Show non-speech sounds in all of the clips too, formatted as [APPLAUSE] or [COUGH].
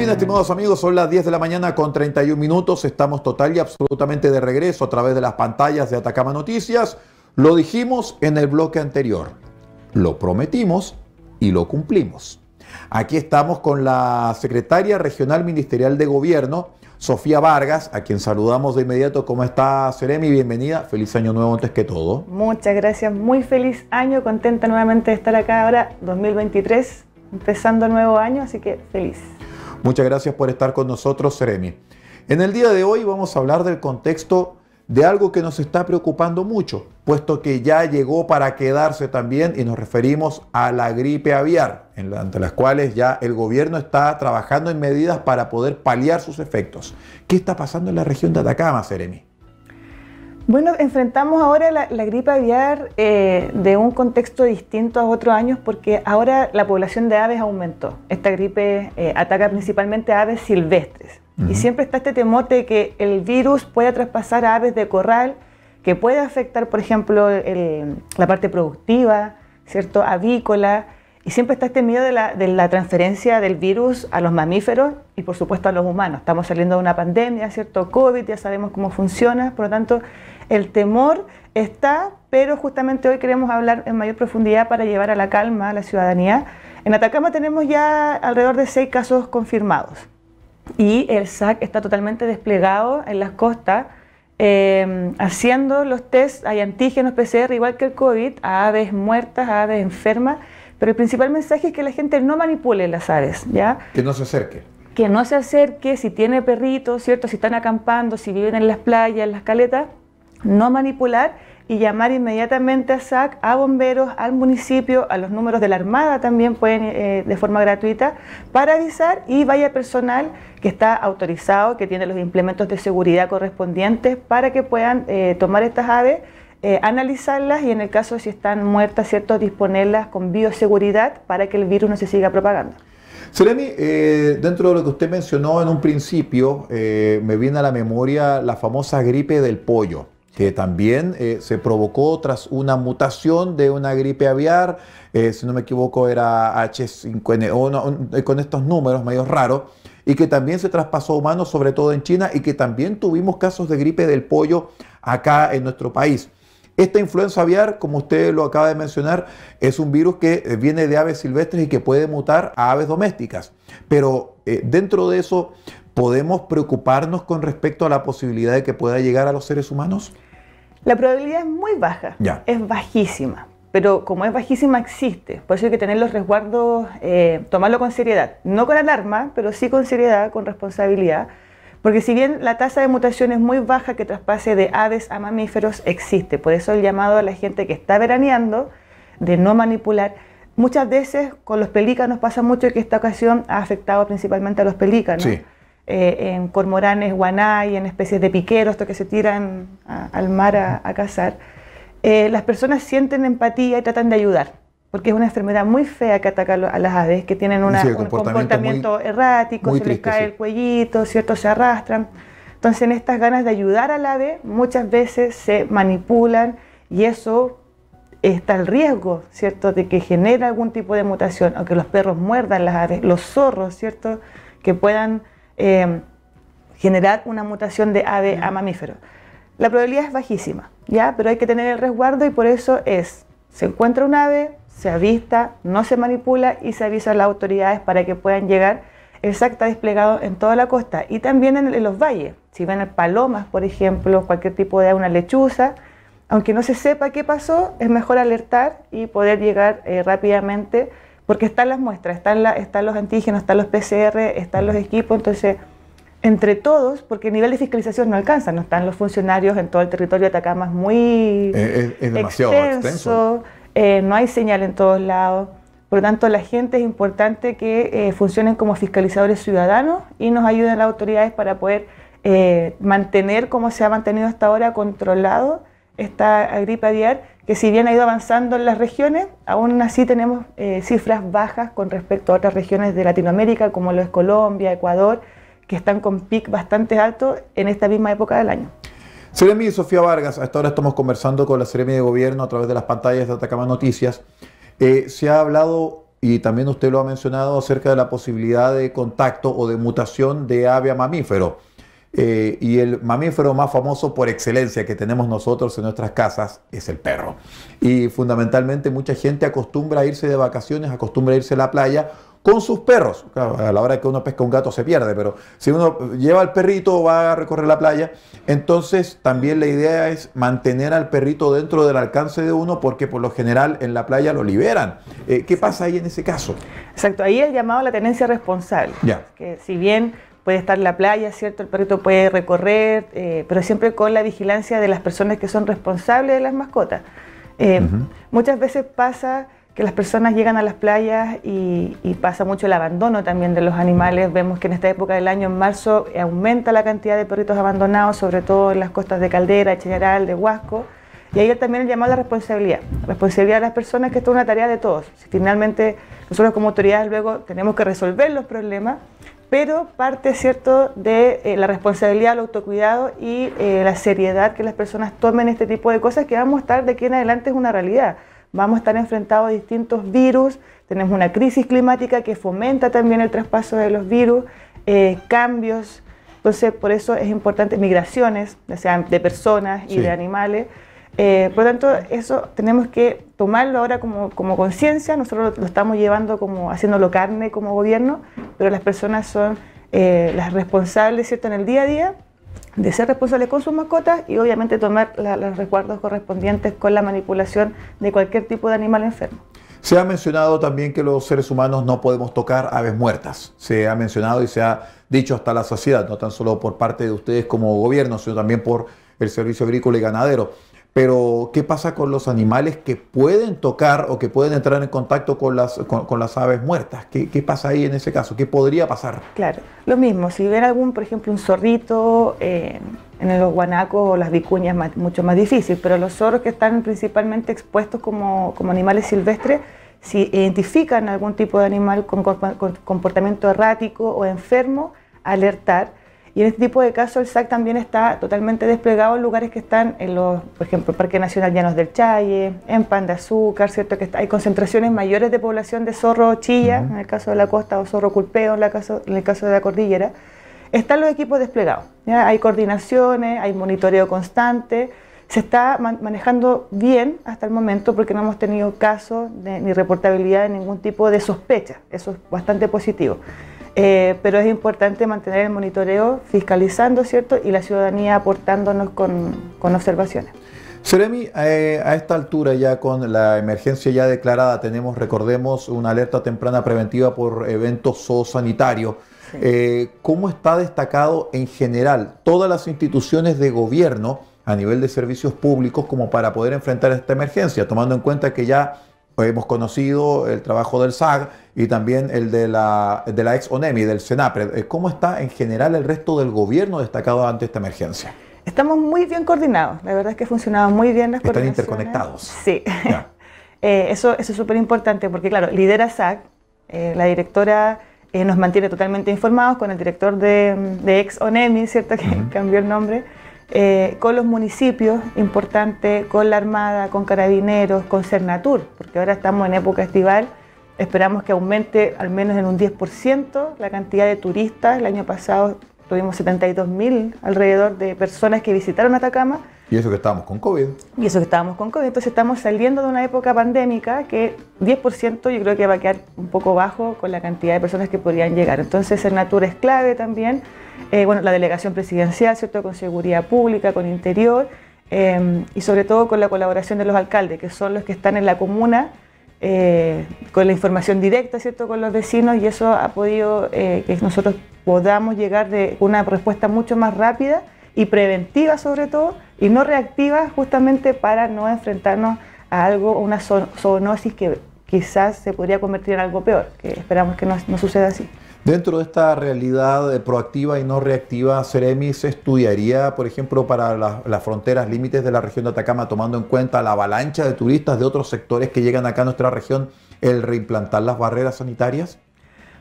bien, estimados amigos, son las 10 de la mañana con 31 minutos. Estamos total y absolutamente de regreso a través de las pantallas de Atacama Noticias. Lo dijimos en el bloque anterior. Lo prometimos y lo cumplimos. Aquí estamos con la secretaria regional ministerial de gobierno, Sofía Vargas, a quien saludamos de inmediato. ¿Cómo está, Seremi? Bienvenida. Feliz año nuevo antes que todo. Muchas gracias. Muy feliz año. Contenta nuevamente de estar acá ahora, 2023, empezando nuevo año, así que feliz. Muchas gracias por estar con nosotros, Seremi. En el día de hoy vamos a hablar del contexto de algo que nos está preocupando mucho, puesto que ya llegó para quedarse también y nos referimos a la gripe aviar, ante las cuales ya el gobierno está trabajando en medidas para poder paliar sus efectos. ¿Qué está pasando en la región de Atacama, Seremi? Bueno, enfrentamos ahora la, gripe aviar eh, de un contexto distinto a otros años porque ahora la población de aves aumentó. Esta gripe eh, ataca principalmente aves silvestres. Y siempre está este temor de que el virus pueda traspasar a aves de corral, que puede afectar, por ejemplo, la parte productiva, ¿cierto? avícola y siempre está este miedo de la, transferencia del virus a los mamíferos y por supuesto a los humanos. Estamos saliendo de una pandemia, ¿cierto? COVID, ya sabemos cómo funciona, por lo tanto el temor está, pero justamente hoy queremos hablar en mayor profundidad para llevar a la calma a la ciudadanía. En Atacama tenemos ya alrededor de seis casos confirmados y el SAC está totalmente desplegado en las costas. Em, haciendo los tests hay antígenos PCR, igual que el COVID, a aves muertas, a aves enfermas, pero el principal mensaje es que la gente no manipule las aves, ¿ya? Que no se acerque. Que no se acerque si tiene perritos, ¿cierto? Si están acampando, si viven en las playas, en las caletas, no manipular y llamar inmediatamente a SAC, a bomberos, al municipio, a los números de la Armada también pueden eh, de forma gratuita para avisar y vaya personal que está autorizado, que tiene los implementos de seguridad correspondientes para que puedan eh, tomar estas aves eh, analizarlas y en el caso de si están muertas, ¿cierto? disponerlas con bioseguridad para que el virus no se siga propagando. Seremi, eh, dentro de lo que usted mencionó en un principio, eh, me viene a la memoria la famosa gripe del pollo, que también se provocó tras una mutación de una gripe aviar, si no me equivoco era H5N1, con estos números medio raros, y que también se traspasó a humanos, sobre todo en China, y que también tuvimos casos de gripe del pollo acá en nuestro país. Esta influenza aviar, como usted lo acaba de mencionar, es un virus que eh, viene de aves silvestres y que puede mutar a aves domésticas. Pero eh, dentro de eso, ¿podemos preocuparnos con respecto a la posibilidad de que pueda llegar a los seres humanos? La probabilidad es muy baja, es bajísima, pero como es bajísima existe, por eso hay que tener los resguardos, eh, tomarlo con seriedad, no con alarma, pero sí con seriedad, con responsabilidad porque si bien la tasa de mutación es muy baja que traspase de aves a mamíferos, existe. Por eso el llamado a la gente que está veraneando de no manipular. Muchas veces con los pelícanos pasa mucho que esta ocasión ha afectado principalmente a los pelícanos. Eh, en cormoranes, guanay, en especies de piqueros, que se tiran al mar a, cazar. Eh, las personas sienten empatía y tratan de ayudar porque es una enfermedad muy fea que ataca a las aves, que tienen un comportamiento, errático, se les cae el cuellito, ¿cierto? se arrastran. Entonces, en estas ganas de ayudar al ave, muchas veces se manipulan y eso está el riesgo, ¿cierto?, de que genere algún tipo de mutación, o que los perros muerdan las aves, los zorros, ¿cierto?, que puedan em, generar una mutación de ave a mamífero. La probabilidad es bajísima, ¿ya? Pero hay que tener el resguardo y por eso es, se encuentra un ave, se avista, no se manipula y se avisa a las autoridades para que puedan llegar exacta desplegado en toda la costa y también en, los valles. Si ven palomas, por ejemplo, cualquier tipo de una lechuza, aunque no se sepa qué pasó, es mejor alertar y poder llegar eh, rápidamente porque están las muestras, están, están los antígenos, están los PCR, están los equipos, entonces entre todos, porque el nivel de fiscalización no alcanza, no están los funcionarios en todo el territorio de Atacama, muy es, demasiado extenso eh, no hay señal en todos lados. Por lo tanto, la gente es importante que eh, funcionen como fiscalizadores ciudadanos y nos ayuden las autoridades para poder eh, mantener, como se ha mantenido hasta ahora, controlado esta gripe aviar, que si bien ha ido avanzando en las regiones, aún así tenemos cifras bajas con respecto a otras regiones de Latinoamérica, como lo es Colombia, Ecuador, que están con pic bastante alto en esta misma época del año. Seremi y Sofía Vargas, hasta ahora estamos conversando con la Seremi de Gobierno a través de las pantallas de Atacama Noticias. Eh, se ha hablado, y también usted lo ha mencionado, acerca de la posibilidad de contacto o de mutación de ave a mamífero. Eh, y el mamífero más famoso por excelencia que tenemos nosotros en nuestras casas es el perro. Y fundamentalmente mucha gente acostumbra a irse de vacaciones, acostumbra a irse a la playa con sus perros. a la hora que uno pesca un gato se pierde, pero si uno lleva al perrito va a recorrer la playa, entonces también la idea es mantener al perrito dentro del alcance de uno porque por lo general en la playa lo liberan. Eh, ¿Qué pasa ahí en ese caso? Exacto, ahí el llamado a la tenencia responsable. Que si bien puede estar en la playa, ¿cierto? El perrito puede recorrer, eh, pero siempre con la vigilancia de las personas que son responsables de las mascotas. Eh, muchas veces pasa que las personas llegan a las playas y, pasa mucho el abandono también de los animales. Vemos que en esta época del año, en marzo, aumenta la cantidad de perritos abandonados, sobre todo en las costas de Caldera, Chañaral, de Huasco. Y ahí también el llamado a la responsabilidad. La responsabilidad de las personas, que esto es una tarea de todos. Finalmente, nosotros como autoridades luego tenemos que resolver los problemas, pero parte, ¿cierto?, de eh, la responsabilidad, el autocuidado y eh, la seriedad que las personas tomen este tipo de cosas que vamos a estar de aquí en adelante es una realidad vamos a estar enfrentados a distintos virus, tenemos una crisis climática que fomenta también el traspaso de los virus, eh, cambios, entonces por eso es importante migraciones, ya sea, de personas y de animales. Eh, por lo tanto, eso tenemos que tomarlo ahora como, conciencia, nosotros lo, estamos llevando como haciéndolo carne como gobierno, pero las personas son eh, las responsables, ¿cierto?, en el día a día de ser responsable con sus mascotas y obviamente tomar los resguardos correspondientes con la manipulación de cualquier tipo de animal enfermo. Se ha mencionado también que los seres humanos no podemos tocar aves muertas. Se ha mencionado y se ha dicho hasta la saciedad, no tan solo por parte de ustedes como gobierno, sino también por el Servicio Agrícola y Ganadero. Pero, ¿qué pasa con los animales que pueden tocar o que pueden entrar en contacto con las, con, las aves muertas? ¿Qué, pasa ahí en ese caso? ¿Qué podría pasar? Claro, lo mismo, si ven algún, por ejemplo, un zorrito, eh, en los guanacos o las vicuñas es mucho más difícil, pero los zorros que están principalmente expuestos como, animales silvestres, si identifican algún tipo de animal con comportamiento errático o enfermo, alertar y en este tipo de casos el SAC también está totalmente desplegado en lugares que están en los, por ejemplo, Parque Nacional Llanos del Challe, en Pan de Azúcar, ¿cierto? Que hay concentraciones mayores de población de zorro chilla, en el caso de la costa, o zorro culpeo, en, en el caso de la cordillera. Están los equipos desplegados, hay coordinaciones, hay monitoreo constante, se está manejando bien hasta el momento porque no hemos tenido casos ni reportabilidad de ningún tipo de sospecha, eso es bastante positivo. Eh, pero es importante mantener el monitoreo fiscalizando, ¿cierto? Y la ciudadanía aportándonos con, observaciones. Seremi, eh, a esta altura ya con la emergencia ya declarada, tenemos, recordemos, una alerta temprana preventiva por eventos o eh, ¿Cómo está destacado en general todas las instituciones de gobierno a nivel de servicios públicos como para poder enfrentar esta emergencia, tomando en cuenta que ya pues hemos conocido el trabajo del SAG y también el de la, de la ex ONEMI, del SENAPRE. E. Eh, ¿Cómo está en general el resto del gobierno destacado ante esta emergencia? Estamos muy bien coordinados, la verdad es que funcionaban muy bien las Están interconectados. Sí, [LAUGHS] eh, eso, es súper importante porque, claro, lidera SAC, eh, la directora nos mantiene totalmente informados con el director de, de ex ONEMI, ¿cierto? [LAUGHS] Que cambió el nombre. Eh, con los municipios, importante, con la Armada, con Carabineros, con Cernatur, porque ahora estamos en época estival, esperamos que aumente al menos en un 10% la cantidad de turistas, el año pasado tuvimos 72.000 alrededor de personas que visitaron Atacama, y eso que estábamos con COVID. Y eso que estábamos con COVID. Entonces estamos saliendo de una época pandémica que 10% yo creo que va a quedar un poco bajo con la cantidad de personas que podrían llegar. Entonces Natura es clave también. Eh, bueno, la delegación presidencial, ¿cierto? Con seguridad pública, con interior eh, y sobre todo con la colaboración de los alcaldes, que son los que están en la comuna eh, con la información directa, ¿cierto? Con los vecinos y eso ha podido que nosotros podamos llegar de una respuesta mucho más rápida y preventiva sobre todo y no reactiva justamente para no enfrentarnos a algo, una zoonosis que quizás se podría convertir en algo peor, que esperamos que no, suceda así. Dentro de esta realidad proactiva y no reactiva, Ceremi se estudiaría, por ejemplo, para las fronteras límites de la región de Atacama, tomando en cuenta la avalancha de turistas de otros sectores que llegan acá a nuestra región, el reimplantar las barreras sanitarias?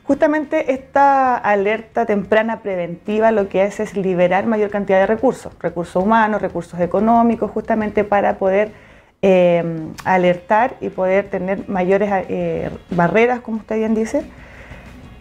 Justamente esta alerta temprana preventiva lo que hace es liberar mayor cantidad de recursos, recursos humanos, recursos económicos, justamente para poder eh, alertar y poder tener mayores eh, barreras, como usted bien dice.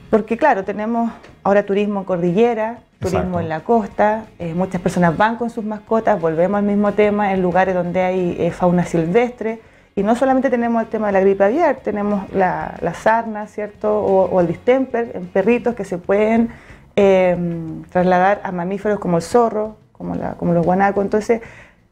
Porque claro, tenemos ahora turismo en cordillera, turismo en la costa, eh, muchas personas van con sus mascotas, volvemos al mismo tema, en lugares donde hay fauna silvestre. Y no solamente tenemos el tema de la gripe aviar, tenemos la, sarna, ¿cierto? O, el distemper en perritos que se pueden em, trasladar a mamíferos como el zorro, como, la, como los guanacos. Entonces,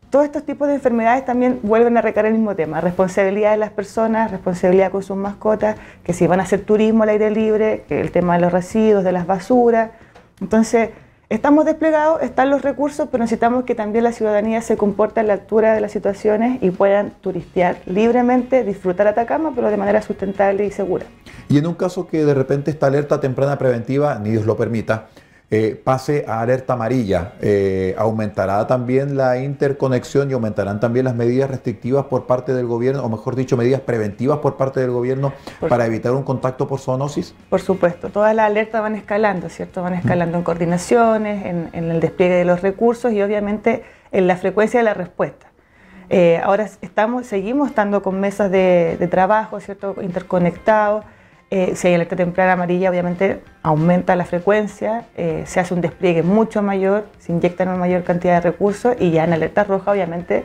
todos estos tipos de enfermedades también vuelven a recaer el mismo tema, responsabilidad de las personas, responsabilidad con sus mascotas, que si van a hacer turismo al aire libre, el tema de los residuos, de las basuras. Entonces, Estamos desplegados, están los recursos, pero necesitamos que también la ciudadanía se comporte a la altura de las situaciones y puedan turistear libremente, disfrutar Atacama, pero de manera sustentable y segura. Y en un caso que de repente esta alerta temprana preventiva, ni Dios lo permita, eh, pase a alerta amarilla. Eh, aumentará también la interconexión y aumentarán también las medidas restrictivas por parte del gobierno, o mejor dicho, medidas preventivas por parte del gobierno para evitar un contacto por zoonosis. Por supuesto, todas las alertas van escalando, ¿cierto? Van escalando en coordinaciones, en, el despliegue de los recursos y obviamente en la frecuencia de la respuesta. Eh, ahora estamos, seguimos estando con mesas de, de trabajo, ¿cierto? Interconectados eh, si hay alerta temprana amarilla, obviamente aumenta la frecuencia, eh, se hace un despliegue mucho mayor, se inyectan una mayor cantidad de recursos y ya en alerta roja, obviamente,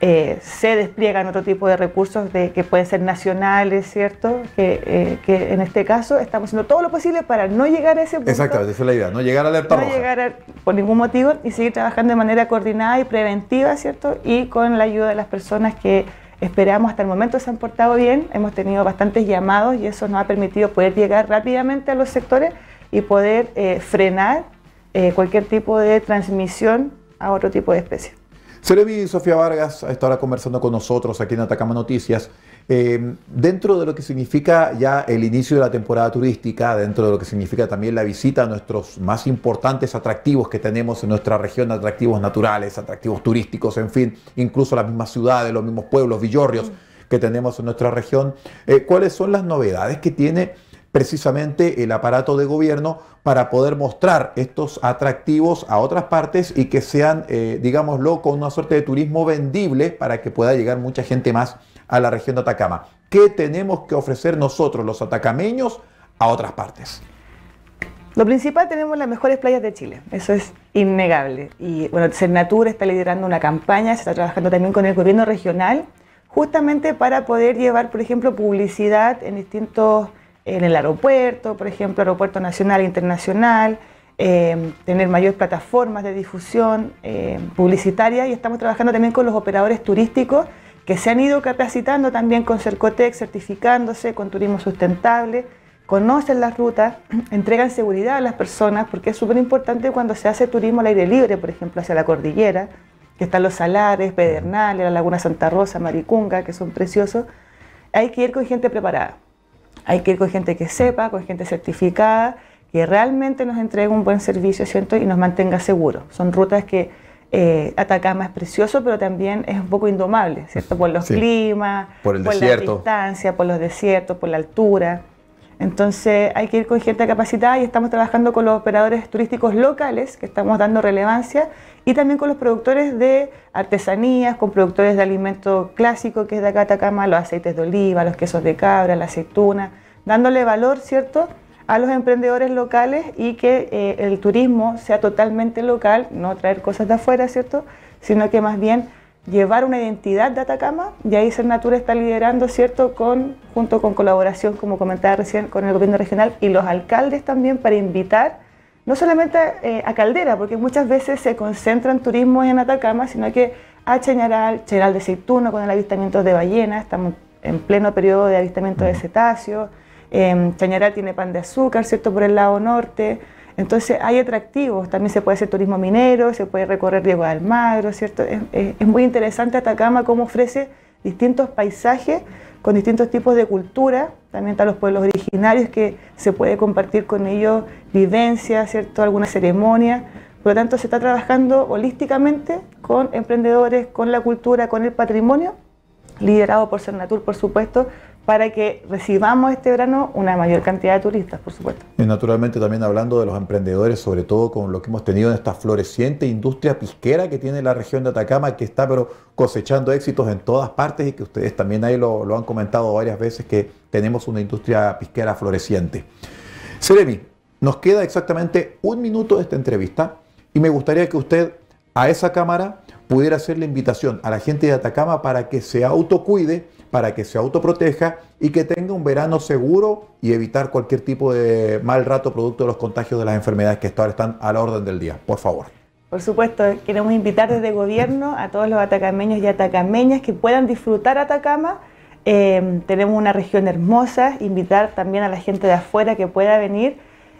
eh, se despliegan otro tipo de recursos que pueden ser nacionales, ¿cierto? Que, en este caso estamos haciendo todo lo posible para no llegar a ese punto. Exactamente, esa es la idea, no llegar a alerta roja. No llegar por ningún motivo y seguir trabajando de manera coordinada y preventiva, ¿cierto? Y con la ayuda de las personas que Esperamos hasta el momento se han portado bien, hemos tenido bastantes llamados y eso nos ha permitido poder llegar rápidamente a los sectores y poder eh, frenar eh, cualquier tipo de transmisión a otro tipo de especie. Cerebi y Sofía Vargas estará conversando con nosotros aquí en Atacama Noticias. Em, dentro de lo que significa ya el inicio de la temporada turística, dentro de lo que significa también la visita a nuestros más importantes atractivos que tenemos en nuestra región, atractivos naturales, atractivos turísticos, en fin, incluso las mismas ciudades, los mismos pueblos, villorrios mm. que tenemos en nuestra región, eh, ¿cuáles son las novedades que tiene precisamente el aparato de gobierno para poder mostrar estos atractivos a otras partes y que sean, eh, digámoslo, con una suerte de turismo vendible para que pueda llegar mucha gente más? a la región de Atacama. ¿Qué tenemos que ofrecer nosotros, los atacameños, a otras partes? Lo principal, tenemos las mejores playas de Chile, eso es innegable. Y bueno, Cernatura está liderando una campaña, se está trabajando también con el gobierno regional, justamente para poder llevar, por ejemplo, publicidad en distintos, en el aeropuerto, por ejemplo, aeropuerto nacional e internacional, eh, tener mayores plataformas de difusión eh, publicitaria y estamos trabajando también con los operadores turísticos que se han ido capacitando también con Cercotec, certificándose con turismo sustentable, conocen las rutas, [CLEARS THROAT] entregan seguridad a las personas, porque es súper importante cuando se hace turismo al aire libre, por ejemplo, hacia la cordillera, que están los salares, Pedernales, la Laguna Santa Rosa, Maricunga, que son preciosos, hay que ir con gente preparada, hay que ir con gente que sepa, con gente certificada, que realmente nos entregue un buen servicio, Y nos mantenga seguros. Son rutas que eh, Atacama es precioso, pero también es un poco indomable, ¿cierto? Por los climas, por, la distancia, por los desiertos, por la altura. Entonces hay que ir con cierta capacidad y estamos trabajando con los operadores turísticos locales, que estamos dando relevancia, y también con los productores de artesanías, con productores de alimento clásico, que es de acá Atacama, los aceites de oliva, los quesos de cabra, la aceituna, dándole valor, ¿cierto?, a los emprendedores locales y que eh, el turismo sea totalmente local, no traer cosas de afuera, ¿cierto? Sino que más bien llevar una identidad de Atacama y ahí Cernatura está liderando, ¿cierto? Con, junto con colaboración, como comentaba recién, con el gobierno regional y los alcaldes también para invitar no solamente eh, a Caldera, porque muchas veces se concentran turismos en Atacama, sino que a Chañaral, Chañaral de Ceituno con el avistamiento de ballenas, estamos en pleno periodo de avistamiento de cetáceos, eh, tiene pan de azúcar, ¿cierto? Por el lado norte. Entonces hay atractivos, también se puede hacer turismo minero, se puede recorrer Diego de Almagro, ¿cierto? Es, muy interesante Atacama cómo ofrece distintos paisajes con distintos tipos de cultura, también están los pueblos originarios que se puede compartir con ellos vivencias, ¿cierto? Alguna ceremonia. Por lo tanto, se está trabajando holísticamente con emprendedores, con la cultura, con el patrimonio, liderado por Sernatur por supuesto, para que recibamos este verano una mayor cantidad de turistas, por supuesto. Y naturalmente también hablando de los emprendedores, sobre todo con lo que hemos tenido en esta floreciente industria pisquera que tiene la región de Atacama, que está pero cosechando éxitos en todas partes y que ustedes también ahí lo, han comentado varias veces que tenemos una industria pisquera floreciente. Seremi, nos queda exactamente un minuto de esta entrevista y me gustaría que usted a esa cámara pudiera hacer la invitación a la gente de Atacama para que se autocuide para que se autoproteja y que tenga un verano seguro y evitar cualquier tipo de mal rato producto de los contagios de las enfermedades que ahora están a la orden del día. Por favor. Por supuesto, queremos invitar desde gobierno a todos los atacameños y atacameñas que puedan disfrutar Atacama. Eh, tenemos una región hermosa, invitar también a la gente de afuera que pueda venir,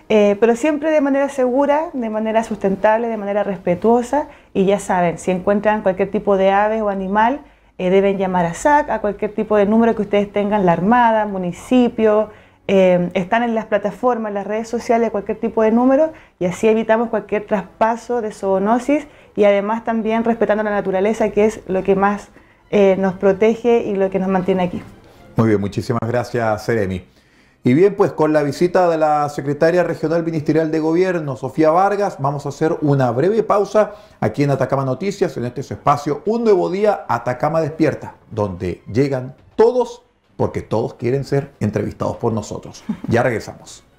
eh, pero siempre de manera segura, de manera sustentable, de manera respetuosa. Y ya saben, si encuentran cualquier tipo de ave o animal, eh, deben llamar a SAC, a cualquier tipo de número que ustedes tengan, la Armada, municipio, eh, están en las plataformas, en las redes sociales, cualquier tipo de número, y así evitamos cualquier traspaso de zoonosis y además también respetando la naturaleza, que es lo que más eh, nos protege y lo que nos mantiene aquí. Muy bien, muchísimas gracias, Seremi. Y bien, pues con la visita de la secretaria regional ministerial de gobierno, Sofía Vargas, vamos a hacer una breve pausa aquí en Atacama Noticias, en este espacio Un Nuevo Día, Atacama Despierta, donde llegan todos porque todos quieren ser entrevistados por nosotros. Ya regresamos.